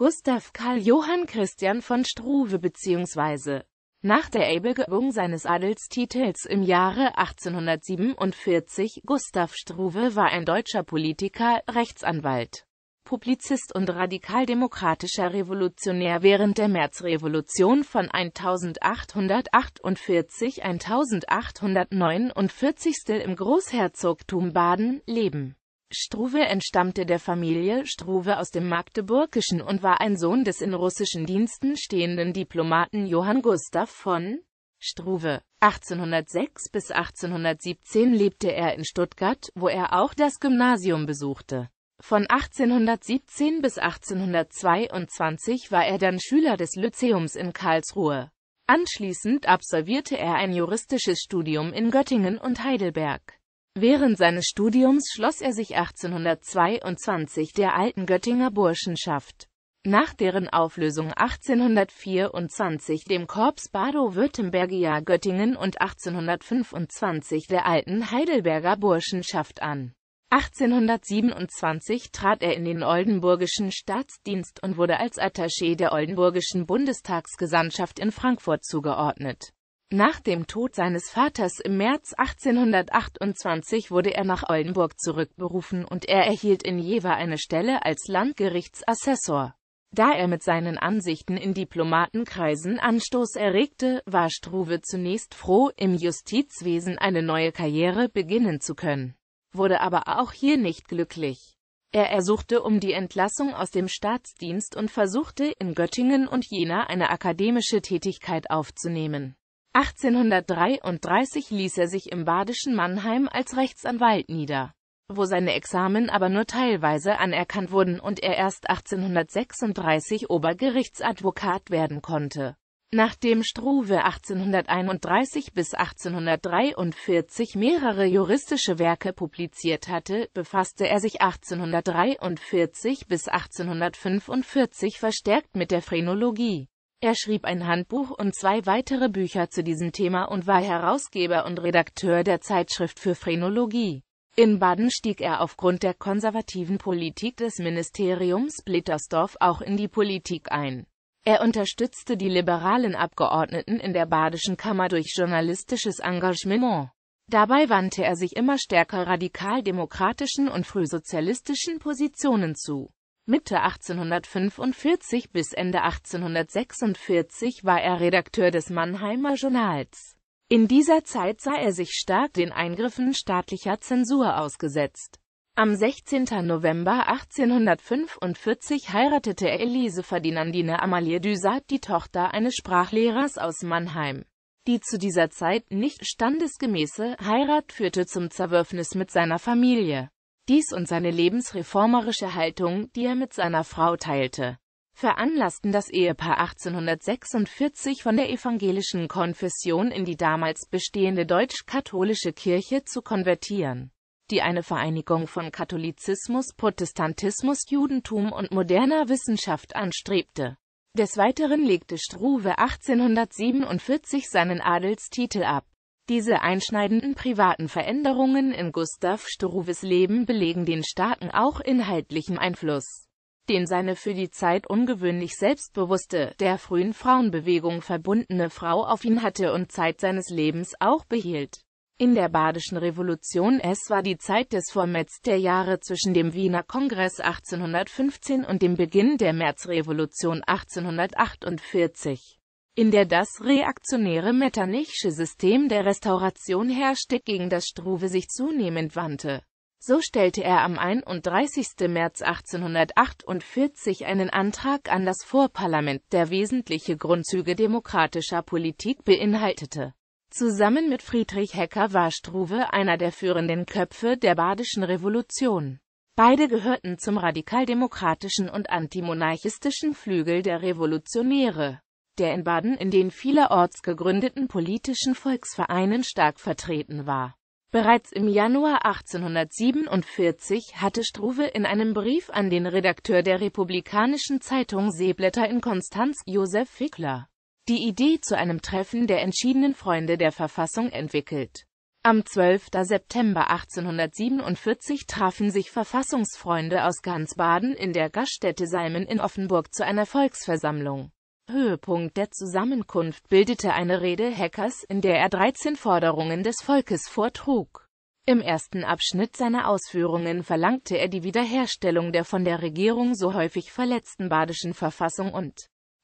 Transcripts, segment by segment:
Gustav Karl Johann Christian von Struve bzw. Nach der Erbegung seines Adelstitels im Jahre 1847 Gustav Struve war ein deutscher Politiker, Rechtsanwalt, Publizist und radikaldemokratischer Revolutionär während der Märzrevolution von 1848-1849 im Großherzogtum Baden, Leben. Struve entstammte der Familie Struve aus dem Magdeburgischen und war ein Sohn des in russischen Diensten stehenden Diplomaten Johann Gustav von Struve. 1806 bis 1817 lebte er in Stuttgart, wo er auch das Gymnasium besuchte. Von 1817 bis 1822 war er dann Schüler des Lyzeums in Karlsruhe. Anschließend absolvierte er ein juristisches Studium in Göttingen und Heidelberg. Während seines Studiums schloss er sich 1822 der alten Göttinger Burschenschaft, nach deren Auflösung 1824 dem Korps Badow-Württembergia Göttingen und 1825 der alten Heidelberger Burschenschaft an. 1827 trat er in den Oldenburgischen Staatsdienst und wurde als Attaché der Oldenburgischen Bundestagsgesandtschaft in Frankfurt zugeordnet nach dem Tod seines Vaters im März 1828 wurde er nach Oldenburg zurückberufen und er erhielt in Jever eine Stelle als Landgerichtsassessor. Da er mit seinen Ansichten in Diplomatenkreisen Anstoß erregte, war Struve zunächst froh, im Justizwesen eine neue Karriere beginnen zu können, wurde aber auch hier nicht glücklich. Er ersuchte um die Entlassung aus dem Staatsdienst und versuchte, in Göttingen und Jena eine akademische Tätigkeit aufzunehmen. 1833 ließ er sich im badischen Mannheim als Rechtsanwalt nieder, wo seine Examen aber nur teilweise anerkannt wurden und er erst 1836 Obergerichtsadvokat werden konnte. Nachdem Struve 1831 bis 1843 mehrere juristische Werke publiziert hatte, befasste er sich 1843 bis 1845 verstärkt mit der Phrenologie. Er schrieb ein Handbuch und zwei weitere Bücher zu diesem Thema und war Herausgeber und Redakteur der Zeitschrift für Phrenologie. In Baden stieg er aufgrund der konservativen Politik des Ministeriums Blittersdorf auch in die Politik ein. Er unterstützte die liberalen Abgeordneten in der Badischen Kammer durch journalistisches Engagement. Dabei wandte er sich immer stärker radikal-demokratischen und frühsozialistischen Positionen zu. Mitte 1845 bis Ende 1846 war er Redakteur des Mannheimer Journals. In dieser Zeit sah er sich stark den Eingriffen staatlicher Zensur ausgesetzt. Am 16. November 1845 heiratete Elise Ferdinandine Amalie Düsart die Tochter eines Sprachlehrers aus Mannheim. Die zu dieser Zeit nicht standesgemäße Heirat führte zum Zerwürfnis mit seiner Familie. Dies und seine lebensreformerische Haltung, die er mit seiner Frau teilte, veranlassten das Ehepaar 1846 von der evangelischen Konfession in die damals bestehende deutsch-katholische Kirche zu konvertieren, die eine Vereinigung von Katholizismus, Protestantismus, Judentum und moderner Wissenschaft anstrebte. Des Weiteren legte Struve 1847 seinen Adelstitel ab diese einschneidenden privaten Veränderungen in Gustav Struves Leben belegen den starken auch inhaltlichen Einfluss, den seine für die Zeit ungewöhnlich selbstbewusste, der frühen Frauenbewegung verbundene Frau auf ihn hatte und Zeit seines Lebens auch behielt. In der Badischen Revolution es war die Zeit des Formets der Jahre zwischen dem Wiener Kongress 1815 und dem Beginn der Märzrevolution 1848 in der das reaktionäre metternichsche System der Restauration herrschte, gegen das Struve sich zunehmend wandte. So stellte er am 31. März 1848 einen Antrag an das Vorparlament, der wesentliche Grundzüge demokratischer Politik beinhaltete. Zusammen mit Friedrich Hecker war Struve einer der führenden Köpfe der Badischen Revolution. Beide gehörten zum radikaldemokratischen und antimonarchistischen Flügel der Revolutionäre der in Baden in den vielerorts gegründeten politischen Volksvereinen stark vertreten war. Bereits im Januar 1847 hatte Struve in einem Brief an den Redakteur der republikanischen Zeitung Seeblätter in Konstanz, Josef Fickler, die Idee zu einem Treffen der entschiedenen Freunde der Verfassung entwickelt. Am 12. September 1847 trafen sich Verfassungsfreunde aus ganz Baden in der Gaststätte Salmen in Offenburg zu einer Volksversammlung. Höhepunkt der Zusammenkunft bildete eine Rede Hackers, in der er 13 Forderungen des Volkes vortrug. Im ersten Abschnitt seiner Ausführungen verlangte er die Wiederherstellung der von der Regierung so häufig verletzten badischen Verfassung und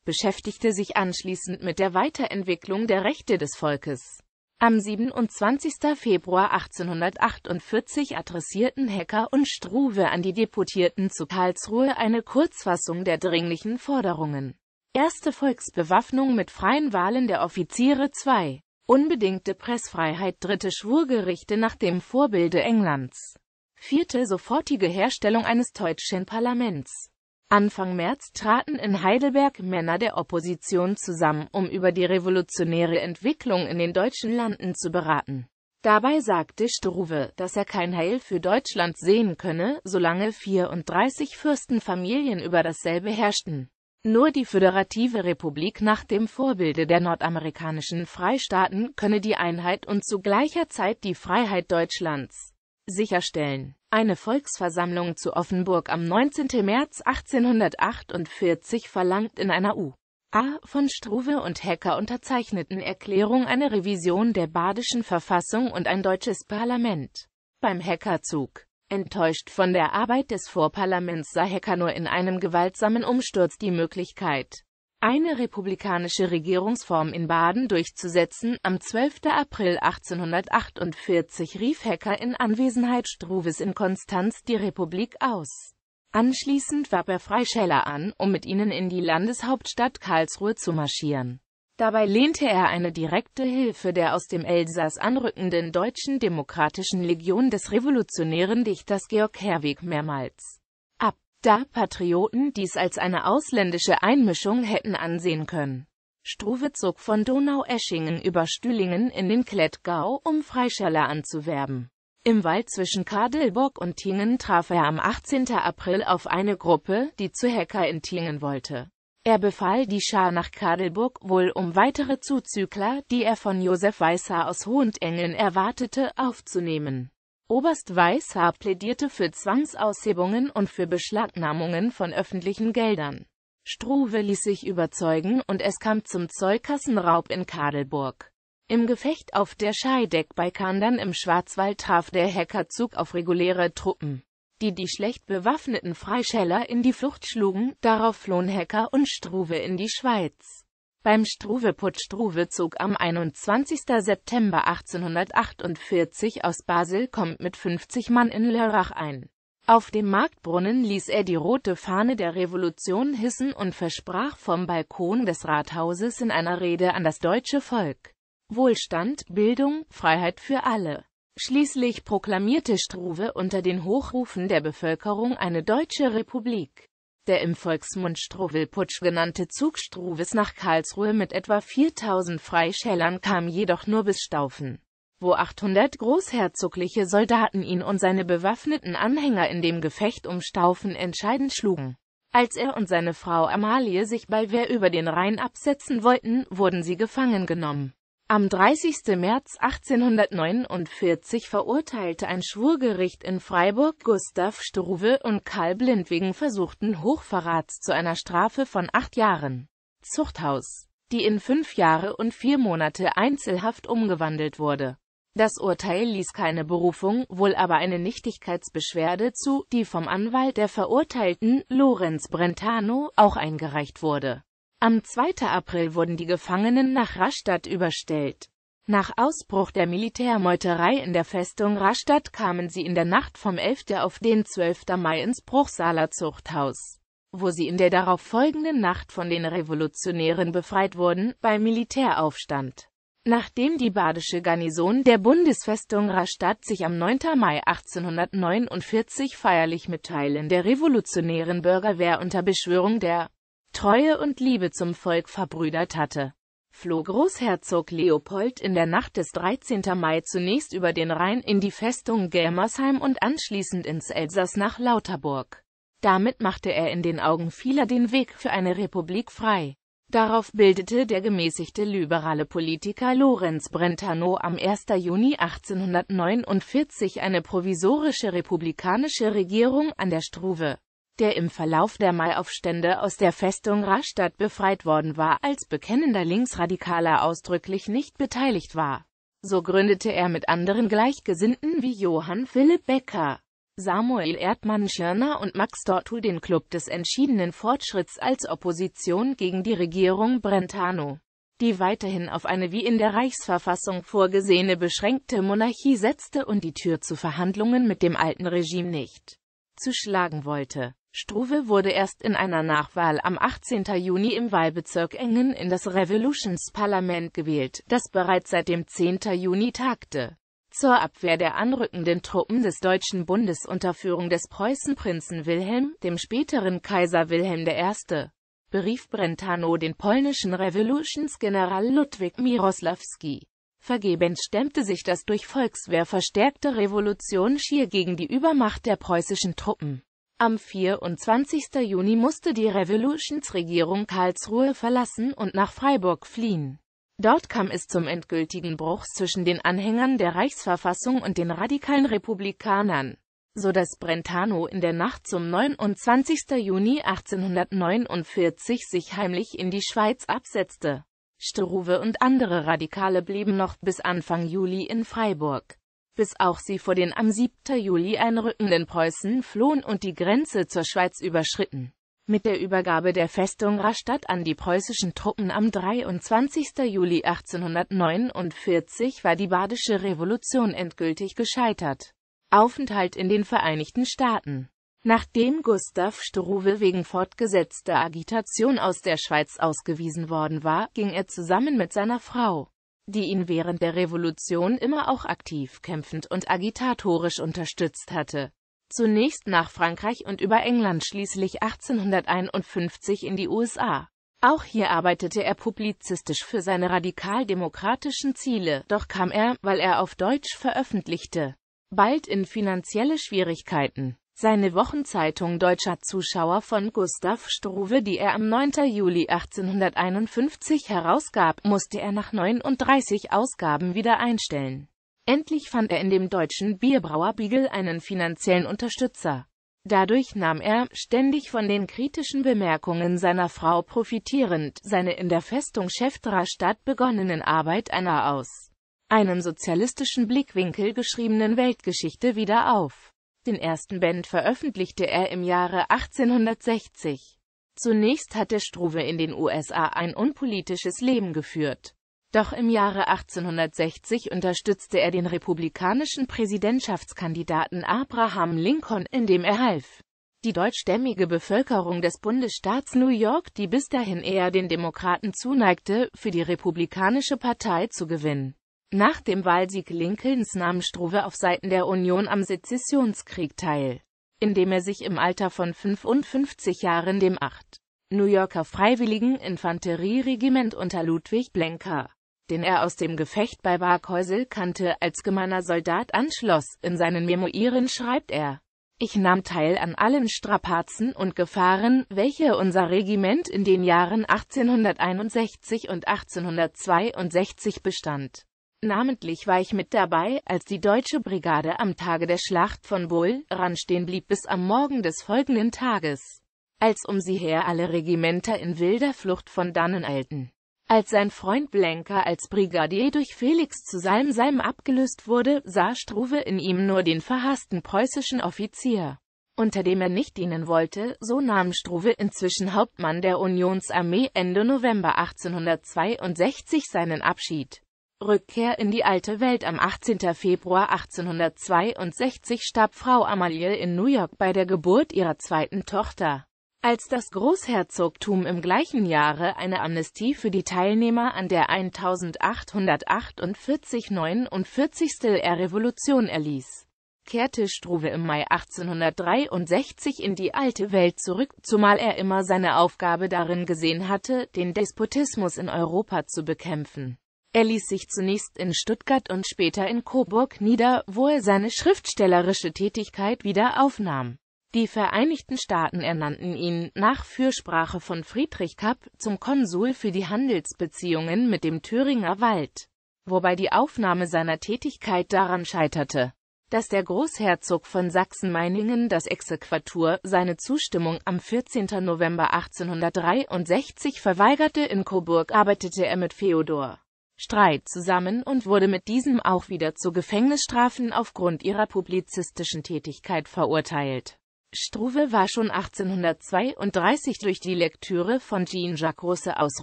beschäftigte sich anschließend mit der Weiterentwicklung der Rechte des Volkes. Am 27. Februar 1848 adressierten Hecker und Struve an die Deputierten zu Karlsruhe eine Kurzfassung der dringlichen Forderungen. Erste Volksbewaffnung mit freien Wahlen der Offiziere 2. Unbedingte Pressfreiheit Dritte Schwurgerichte nach dem Vorbilde Englands. Vierte sofortige Herstellung eines deutschen Parlaments. Anfang März traten in Heidelberg Männer der Opposition zusammen, um über die revolutionäre Entwicklung in den deutschen Landen zu beraten. Dabei sagte Struve, dass er kein Heil für Deutschland sehen könne, solange 34 Fürstenfamilien über dasselbe herrschten. Nur die föderative Republik nach dem Vorbilde der nordamerikanischen Freistaaten könne die Einheit und zu gleicher Zeit die Freiheit Deutschlands sicherstellen. Eine Volksversammlung zu Offenburg am 19. März 1848 verlangt in einer U. A. von Struve und Hecker unterzeichneten Erklärung eine Revision der badischen Verfassung und ein deutsches Parlament. Beim Heckerzug Enttäuscht von der Arbeit des Vorparlaments sah Hecker nur in einem gewaltsamen Umsturz die Möglichkeit, eine republikanische Regierungsform in Baden durchzusetzen. Am 12. April 1848 rief Hecker in Anwesenheit Struves in Konstanz die Republik aus. Anschließend warb er Freischeller an, um mit ihnen in die Landeshauptstadt Karlsruhe zu marschieren. Dabei lehnte er eine direkte Hilfe der aus dem Elsass anrückenden deutschen Demokratischen Legion des revolutionären Dichters Georg Herweg mehrmals ab, da Patrioten dies als eine ausländische Einmischung hätten ansehen können. Struve zog von Donaueschingen über Stühlingen in den Klettgau, um Freischärler anzuwerben. Im Wald zwischen Kadelburg und Tingen traf er am 18. April auf eine Gruppe, die zu Hecker in Tingen wollte. Er befahl die Schar nach Kadelburg, wohl um weitere Zuzügler, die er von Josef Weißhaar aus Hohentengen erwartete, aufzunehmen. Oberst Weißhaar plädierte für Zwangsaushebungen und für Beschlagnahmungen von öffentlichen Geldern. Struve ließ sich überzeugen und es kam zum Zollkassenraub in Kadelburg. Im Gefecht auf der Scheideck bei Kandern im Schwarzwald traf der Hackerzug auf reguläre Truppen die die schlecht bewaffneten Freischeller in die Flucht schlugen, darauf flohen Hecker und Struve in die Schweiz. Beim Struve-Putsch Struve zog am 21. September 1848 aus Basel kommt mit 50 Mann in Lörrach ein. Auf dem Marktbrunnen ließ er die rote Fahne der Revolution hissen und versprach vom Balkon des Rathauses in einer Rede an das deutsche Volk Wohlstand, Bildung, Freiheit für alle. Schließlich proklamierte Struve unter den Hochrufen der Bevölkerung eine deutsche Republik. Der im Volksmund Struwelputsch genannte Zug Struves nach Karlsruhe mit etwa 4000 Freischellern kam jedoch nur bis Staufen, wo 800 großherzogliche Soldaten ihn und seine bewaffneten Anhänger in dem Gefecht um Staufen entscheidend schlugen. Als er und seine Frau Amalie sich bei Wehr über den Rhein absetzen wollten, wurden sie gefangen genommen. Am 30. März 1849 verurteilte ein Schwurgericht in Freiburg Gustav Struve und Karl Blind wegen versuchten Hochverrats zu einer Strafe von acht Jahren Zuchthaus, die in fünf Jahre und vier Monate Einzelhaft umgewandelt wurde. Das Urteil ließ keine Berufung, wohl aber eine Nichtigkeitsbeschwerde zu, die vom Anwalt der Verurteilten, Lorenz Brentano, auch eingereicht wurde am 2. April wurden die Gefangenen nach Rastatt überstellt. Nach Ausbruch der Militärmeuterei in der Festung Rastatt kamen sie in der Nacht vom 11. auf den 12. Mai ins Bruchsaler Zuchthaus, wo sie in der darauf folgenden Nacht von den Revolutionären befreit wurden, bei Militäraufstand. Nachdem die badische Garnison der Bundesfestung Rastatt sich am 9. Mai 1849 feierlich mit Teilen der revolutionären Bürgerwehr unter Beschwörung der Treue und Liebe zum Volk verbrüdert hatte floh Großherzog Leopold in der Nacht des 13. Mai zunächst über den Rhein in die Festung Gelmersheim und anschließend ins Elsass nach Lauterburg. Damit machte er in den Augen vieler den Weg für eine Republik frei. Darauf bildete der gemäßigte liberale Politiker Lorenz Brentano am 1. Juni 1849 eine provisorische republikanische Regierung an der Struve der im Verlauf der Maiaufstände aus der Festung Rastatt befreit worden war, als bekennender Linksradikaler ausdrücklich nicht beteiligt war. So gründete er mit anderen Gleichgesinnten wie Johann Philipp Becker, Samuel Erdmann-Schirner und Max Dortul den Club des entschiedenen Fortschritts als Opposition gegen die Regierung Brentano, die weiterhin auf eine wie in der Reichsverfassung vorgesehene beschränkte Monarchie setzte und die Tür zu Verhandlungen mit dem alten Regime nicht zu schlagen wollte. Struve wurde erst in einer Nachwahl am 18. Juni im Wahlbezirk Engen in das Revolutionsparlament gewählt, das bereits seit dem 10. Juni tagte. Zur Abwehr der anrückenden Truppen des Deutschen Bundes unter Führung des Preußenprinzen Wilhelm, dem späteren Kaiser Wilhelm I., berief Brentano den polnischen Revolutionsgeneral Ludwig Miroslawski. Vergebens stemmte sich das durch Volkswehr verstärkte Revolution schier gegen die Übermacht der preußischen Truppen. Am 24. Juni musste die Revolutionsregierung Karlsruhe verlassen und nach Freiburg fliehen. Dort kam es zum endgültigen Bruch zwischen den Anhängern der Reichsverfassung und den radikalen Republikanern, so dass Brentano in der Nacht zum 29. Juni 1849 sich heimlich in die Schweiz absetzte. Struve und andere Radikale blieben noch bis Anfang Juli in Freiburg bis auch sie vor den am 7. Juli einrückenden Preußen flohen und die Grenze zur Schweiz überschritten. Mit der Übergabe der Festung Rastatt an die preußischen Truppen am 23. Juli 1849 war die Badische Revolution endgültig gescheitert. Aufenthalt in den Vereinigten Staaten Nachdem Gustav Struve wegen fortgesetzter Agitation aus der Schweiz ausgewiesen worden war, ging er zusammen mit seiner Frau die ihn während der Revolution immer auch aktiv kämpfend und agitatorisch unterstützt hatte. Zunächst nach Frankreich und über England schließlich 1851 in die USA. Auch hier arbeitete er publizistisch für seine radikal-demokratischen Ziele, doch kam er, weil er auf Deutsch veröffentlichte, bald in finanzielle Schwierigkeiten. Seine Wochenzeitung Deutscher Zuschauer von Gustav Struve, die er am 9. Juli 1851 herausgab, musste er nach 39 Ausgaben wieder einstellen. Endlich fand er in dem deutschen Bierbrauer Biegel einen finanziellen Unterstützer. Dadurch nahm er, ständig von den kritischen Bemerkungen seiner Frau profitierend, seine in der Festung Schäfterer begonnenen Arbeit einer aus einem sozialistischen Blickwinkel geschriebenen Weltgeschichte wieder auf. Den ersten Band veröffentlichte er im Jahre 1860. Zunächst hatte Struve in den USA ein unpolitisches Leben geführt. Doch im Jahre 1860 unterstützte er den republikanischen Präsidentschaftskandidaten Abraham Lincoln, indem er half, die deutschstämmige Bevölkerung des Bundesstaats New York, die bis dahin eher den Demokraten zuneigte, für die Republikanische Partei zu gewinnen. Nach dem Wahlsieg Lincolns nahm Struve auf Seiten der Union am Sezessionskrieg teil, indem er sich im Alter von 55 Jahren dem 8. New Yorker Freiwilligen Infanterieregiment unter Ludwig Blenker, den er aus dem Gefecht bei Barkhäusel kannte, als gemeiner Soldat anschloss. In seinen Memoiren schreibt er, ich nahm teil an allen Strapazen und Gefahren, welche unser Regiment in den Jahren 1861 und 1862 bestand. Namentlich war ich mit dabei, als die deutsche Brigade am Tage der Schlacht von Bull ranstehen blieb bis am Morgen des folgenden Tages, als um sie her alle Regimenter in wilder Flucht von dannen eilten. Als sein Freund Blenker als Brigadier durch Felix zu Salm Salm abgelöst wurde, sah Struve in ihm nur den verhassten preußischen Offizier, unter dem er nicht dienen wollte, so nahm Struve inzwischen Hauptmann der Unionsarmee Ende November 1862 seinen Abschied. Rückkehr in die alte Welt Am 18. Februar 1862 starb Frau Amalie in New York bei der Geburt ihrer zweiten Tochter. Als das Großherzogtum im gleichen Jahre eine Amnestie für die Teilnehmer an der 1848-49. Revolution erließ, kehrte Struve im Mai 1863 in die alte Welt zurück, zumal er immer seine Aufgabe darin gesehen hatte, den Despotismus in Europa zu bekämpfen. Er ließ sich zunächst in Stuttgart und später in Coburg nieder, wo er seine schriftstellerische Tätigkeit wieder aufnahm. Die Vereinigten Staaten ernannten ihn, nach Fürsprache von Friedrich Kapp, zum Konsul für die Handelsbeziehungen mit dem Thüringer Wald, wobei die Aufnahme seiner Tätigkeit daran scheiterte, dass der Großherzog von Sachsen-Meiningen das Exequatur seine Zustimmung am 14. November 1863 verweigerte. In Coburg arbeitete er mit Feodor Streit zusammen und wurde mit diesem auch wieder zu Gefängnisstrafen aufgrund ihrer publizistischen Tätigkeit verurteilt. Struve war schon 1832 durch die Lektüre von Jean-Jacques Rousse aus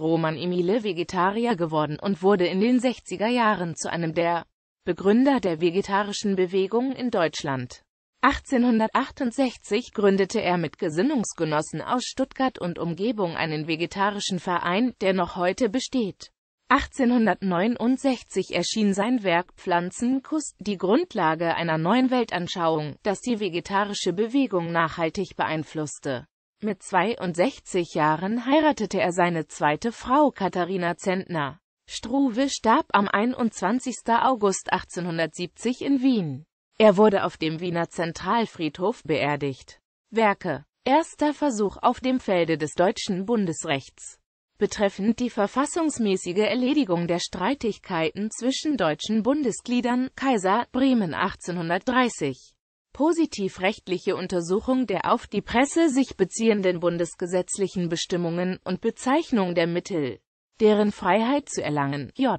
Roman Emile Vegetarier geworden und wurde in den 60er Jahren zu einem der Begründer der vegetarischen Bewegung in Deutschland. 1868 gründete er mit Gesinnungsgenossen aus Stuttgart und Umgebung einen vegetarischen Verein, der noch heute besteht. 1869 erschien sein Werk Pflanzenkuss, die Grundlage einer neuen Weltanschauung, das die vegetarische Bewegung nachhaltig beeinflusste. Mit 62 Jahren heiratete er seine zweite Frau Katharina Zentner. Struve starb am 21. August 1870 in Wien. Er wurde auf dem Wiener Zentralfriedhof beerdigt. Werke Erster Versuch auf dem Felde des deutschen Bundesrechts Betreffend die verfassungsmäßige Erledigung der Streitigkeiten zwischen deutschen Bundesgliedern, Kaiser, Bremen 1830. Positivrechtliche Untersuchung der auf die Presse sich beziehenden bundesgesetzlichen Bestimmungen und Bezeichnung der Mittel, deren Freiheit zu erlangen. J.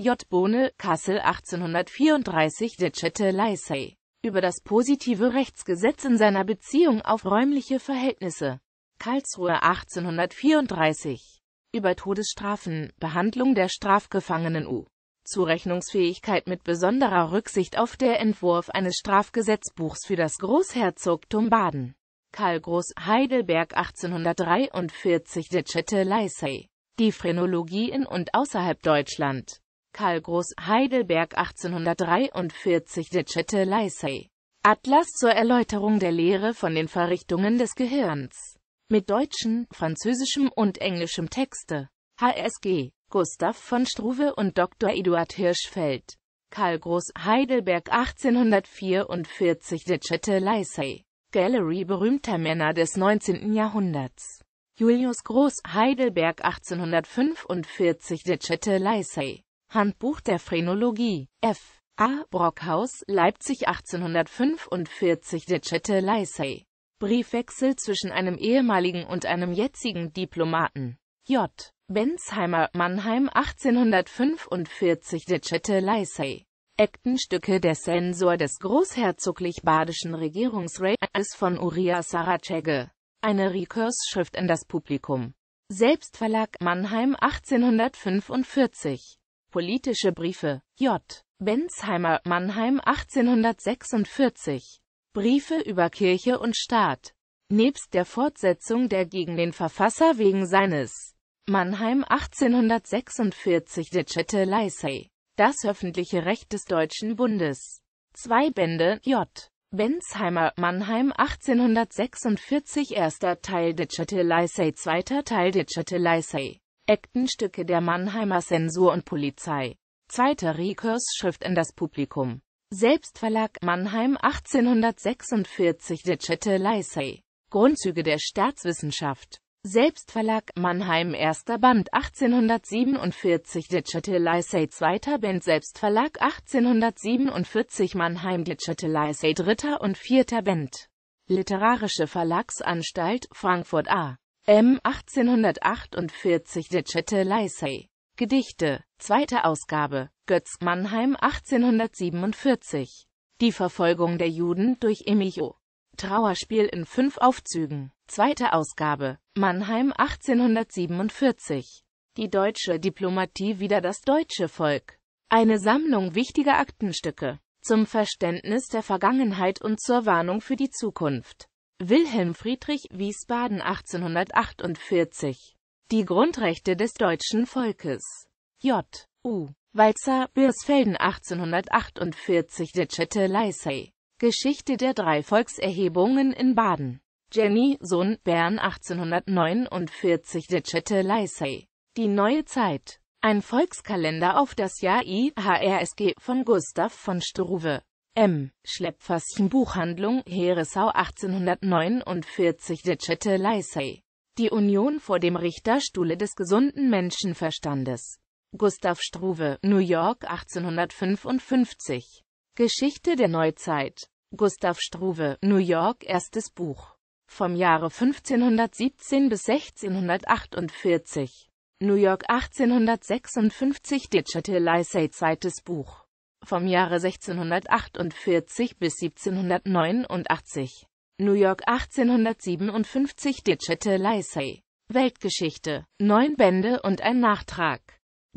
J. Bohne, Kassel 1834 Dechette Leissey über das positive Rechtsgesetz in seiner Beziehung auf räumliche Verhältnisse. Karlsruhe 1834 über Todesstrafen, Behandlung der Strafgefangenen u. Zurechnungsfähigkeit mit besonderer Rücksicht auf der Entwurf eines Strafgesetzbuchs für das Großherzogtum Baden. Karl Groß, Heidelberg 1843 Ditchette Leissey. Die Phrenologie in und außerhalb Deutschland. Karl Groß, Heidelberg 1843 Ditchette Leissey. Atlas zur Erläuterung der Lehre von den Verrichtungen des Gehirns mit deutschen, französischem und englischem Texte. HSG, Gustav von Struve und Dr. Eduard Hirschfeld. Karl Groß, Heidelberg 1844 Digital Lysay. Gallery berühmter Männer des 19. Jahrhunderts. Julius Groß, Heidelberg 1845 Digital Lysay. Handbuch der Phrenologie. F. A. Brockhaus, Leipzig 1845 Digital Lysay. Briefwechsel zwischen einem ehemaligen und einem jetzigen Diplomaten. J. Bensheimer, Mannheim 1845 de Chette Lysay. Aktenstücke Der Sensor des großherzoglich-badischen Regierungsrates von Uriah Saracegge. Eine Rekursschrift schrift an das Publikum. Selbstverlag Mannheim 1845. Politische Briefe J. Bensheimer, Mannheim 1846. Briefe über Kirche und Staat. Nebst der Fortsetzung der gegen den Verfasser wegen seines Mannheim 1846 Dichteleiße, das öffentliche Recht des Deutschen Bundes. Zwei Bände, J. Bensheimer, Mannheim 1846 Erster Teil Dichteleiße, zweiter Teil Dichteleiße. Aktenstücke der Mannheimer Zensur und Polizei. Zweiter Rekursschrift in das Publikum. Selbstverlag Mannheim 1846 De Chette Lysay. Grundzüge der Staatswissenschaft. Selbstverlag Mannheim 1. Band 1847 De Chette Lysay 2. Band Selbstverlag 1847 Mannheim De Chette Lysay 3. und 4. Band Literarische Verlagsanstalt Frankfurt A. M. 1848 De Chette Lysay. Gedichte, zweite Ausgabe, Götz Mannheim 1847. Die Verfolgung der Juden durch Emilio. Trauerspiel in fünf Aufzügen, zweite Ausgabe, Mannheim 1847. Die deutsche Diplomatie wieder das deutsche Volk. Eine Sammlung wichtiger Aktenstücke zum Verständnis der Vergangenheit und zur Warnung für die Zukunft. Wilhelm Friedrich Wiesbaden 1848 die Grundrechte des deutschen Volkes. J. U. Walzer, Bürsfelden 1848 Ditchette Leisei. Geschichte der drei Volkserhebungen in Baden. Jenny, Sohn, Bern 1849 Ditchette Leisei. Die neue Zeit. Ein Volkskalender auf das Jahr IHRSG von Gustav von Struve. M. Schleppfasschen Buchhandlung Heresau 1849 Ditchette Leisei. Die Union vor dem Richterstuhle des gesunden Menschenverstandes. Gustav Struve, New York 1855. Geschichte der Neuzeit. Gustav Struve, New York, erstes Buch. Vom Jahre 1517 bis 1648. New York 1856 Digital Digitalized zweites Buch. Vom Jahre 1648 bis 1789. New York 1857 Digital Licey. Weltgeschichte. Neun Bände und ein Nachtrag.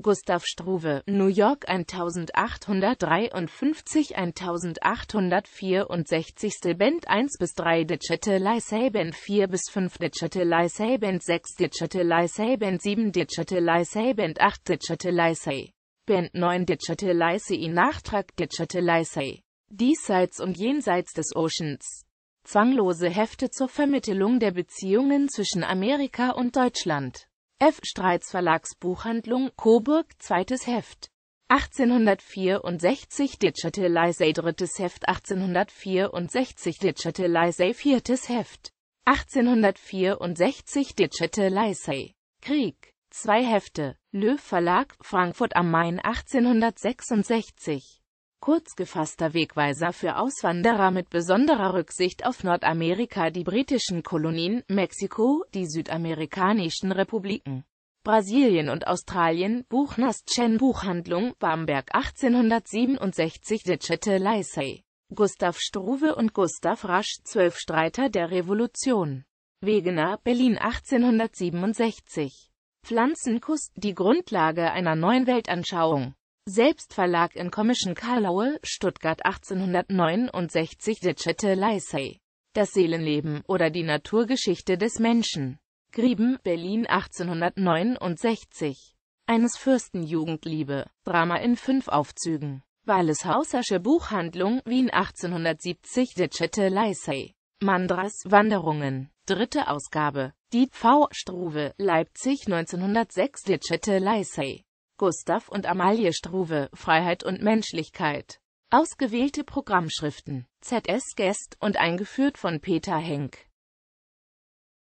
Gustav Struve, New York 1853 1864 Band 1 bis 3 Digital Licey Band 4 bis 5 Digital Licey Band 6 Digital Licey Band 7 Digital Licey Band 8 Digital Licey Band 9 Digital Licey Nachtrag Digital Licey Diesseits und jenseits des Oceans Zwanglose Hefte zur Vermittelung der Beziehungen zwischen Amerika und Deutschland. F. Streitz Verlagsbuchhandlung, Coburg, zweites Heft. 1864 Digitalisei drittes Heft 1864 Digitalisei viertes Heft 1864 Digitalisei Krieg zwei Hefte Löw Verlag Frankfurt am Main 1866 kurz gefasster Wegweiser für Auswanderer mit besonderer Rücksicht auf Nordamerika, die britischen Kolonien, Mexiko, die südamerikanischen Republiken, Brasilien und Australien, Buchners Chen Buchhandlung, Bamberg 1867 Ditchette Lysay, Gustav Struve und Gustav Rasch, Zwölf Streiter der Revolution, Wegener, Berlin 1867. Pflanzenkuss, die Grundlage einer neuen Weltanschauung. Selbstverlag in Commission Karlaue, Stuttgart 1869 Ditchette Leisey. Das Seelenleben oder die Naturgeschichte des Menschen. Grieben, Berlin 1869. Eines Fürsten Jugendliebe. Drama in fünf Aufzügen. Waleshausersche Buchhandlung, Wien 1870 Ditchette Leisey. Mandras Wanderungen. Dritte Ausgabe. Die V. Struve, Leipzig 1906 Ditchette Leisey. Gustav und Amalie Struve, Freiheit und Menschlichkeit. Ausgewählte Programmschriften. ZS Guest und eingeführt von Peter Henk.